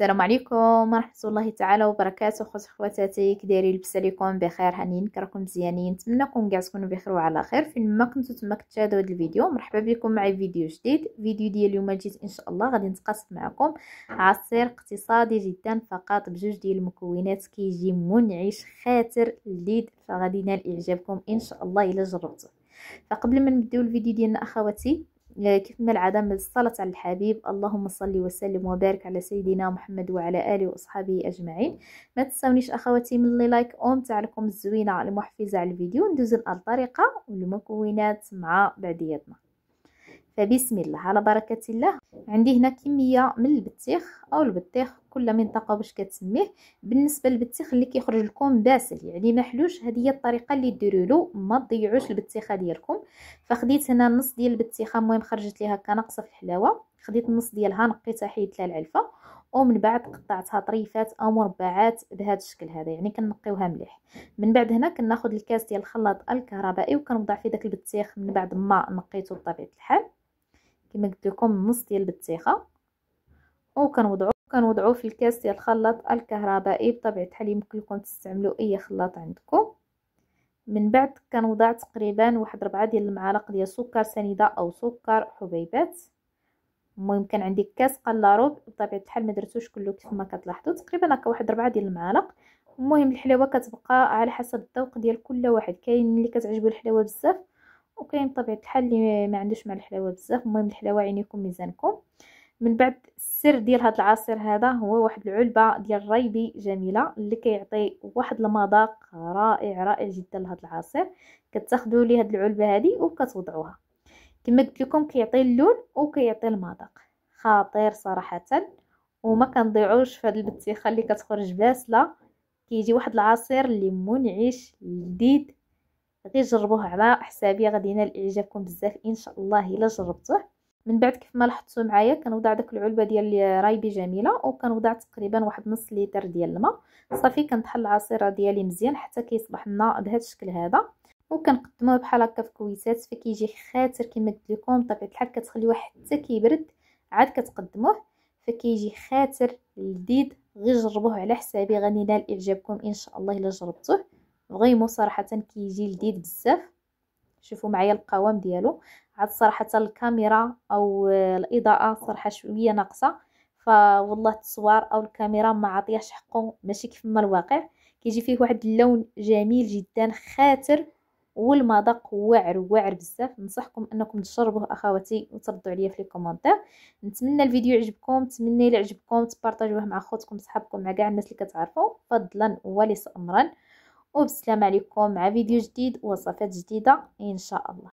السلام عليكم ورحمه الله تعالى وبركاته خوت خواتاتي كدايرين لبس عليكم بخير هانيين كراكم مزيانين نتمنى كاع تكونوا بخير وعلى خير فين ما كنتو تما كتشاهدوا هذا الفيديو مرحبا بكم معي فيديو جديد فيديو ديال اليوم جيت ان شاء الله غادي نتقاسم معكم عصير اقتصادي جدا فقط بجوج ديال المكونات كيجي منعش خاطر لذيذ فغادي ينال اعجابكم ان شاء الله الا جربتوه فقبل ما نبداو الفيديو ديالنا اخواتي كيف ما العادة من الصلاة على الحبيب اللهم صل وسلم وبارك على سيدنا محمد وعلى آله وأصحابه أجمعين ما تنساونيش أخواتي من لي لايك أون تاعكم الزوينة المحفزة على الفيديو ندوزو الطريقة والمكونات مع بعضياتنا فبسم الله على بركة الله عندي هنا كمية من البطيخ أو البطيخ كل منطقة واش كتسميه بالنسبة للبطيخ اللي كيخرج لكم باسل يعني محلوش هذه هي الطريقة اللي ديروا له ما تضيعوش البطيخة ديالكم فخديت هنا نص ديال البطيخة المهم خرجت ليها هكا ناقصة في الحلاوة خديت النص ديالها نقيتها حيدت لها العلفه ومن بعد قطعتها طريفات او مربعات بهذا الشكل هذا يعني كنقيوها مليح من بعد هنا كناخذ الكاس ديال الخلاط الكهربائي وكنوضع فيه داك البطيخ من بعد ما نقيته بطبيعه الحال كما قلت لكم نص ديال البطيخه وكنوضعو كنوضعو في الكاس ديال الخلاط الكهربائي بطبيعه الحال يمكن لكم تستعملوا اي خلاط عندكم من بعد كنوضع تقريبا واحد ربعة ديال المعالق ديال سكر سنيده او سكر حبيبات المهم كان عندي كاس قلا ربع بطبيعه الحال ما درتوش كله كيف ما كتلاحظوا تقريبا هكا واحد ربعه ديال المعالق المهم الحلاوه كتبقى على حسب الذوق ديال كل واحد كاين اللي كتعجبو الحلاوه بزاف وكاين بطبيعه الحال اللي ما عندوش مع الحلاوه بزاف المهم الحلاوه عينيكم ميزانكم من بعد السر ديال هذا العصير هذا هو واحد العلبه ديال الريبي جميله اللي كيعطي واحد المذاق رائع رائع جدا لهذا العصير كتاخذوا لي هذه العلبه هذه وكتوضعوها كما قلت لكم كيعطي اللون وكيعطي المذاق خطير صراحه وما كنضيعوش في هذه البطيخه اللي كتخرج باسله كيجي واحد العصير اللي منعش لذيذ غير جربوه على حسابي غادي ينال اعجابكم بزاف ان شاء الله الا جربتوه من بعد كيف ما لاحظتوا معايا كنوضع داك العلبه ديال رايبي جميله وكنوضع تقريبا واحد نص لتر ديال الماء صافي كنطحن العصير ديالي مزيان حتى كيصبح لنا بهذا الشكل هذا وكنقدموه بحال هكا في كويسات فكيجي خاتر كما قلت لكم بطبيعه الحال كتخليوه حتى كيبرد عاد كتقدموه فكيجي خاتر لذيذ غير جربوه على حسابي غني نال اعجابكم ان شاء الله الا جربتوه فريمون صراحه كيجي لذيذ بزاف شوفوا معايا القوام ديالو عاد صراحه الكاميرا او الاضاءه صراحه شويه ناقصه فوالله التصوير او الكاميرا ما عطياش حقه ماشي كيف ما الواقع كيجي فيه واحد اللون جميل جدا خاتر والمذاق واعر واعر بزاف نصحكم انكم تجربوه اخواتي وتردوا عليا في كومونتير نتمنى الفيديو يعجبكم نتمنى الا عجبكم تبارطاجوه مع خوتكم صحابكم مع كاع الناس اللي كتعرفوا فضلا وليس امرا وبالسلامه عليكم مع فيديو جديد وصفات جديده ان شاء الله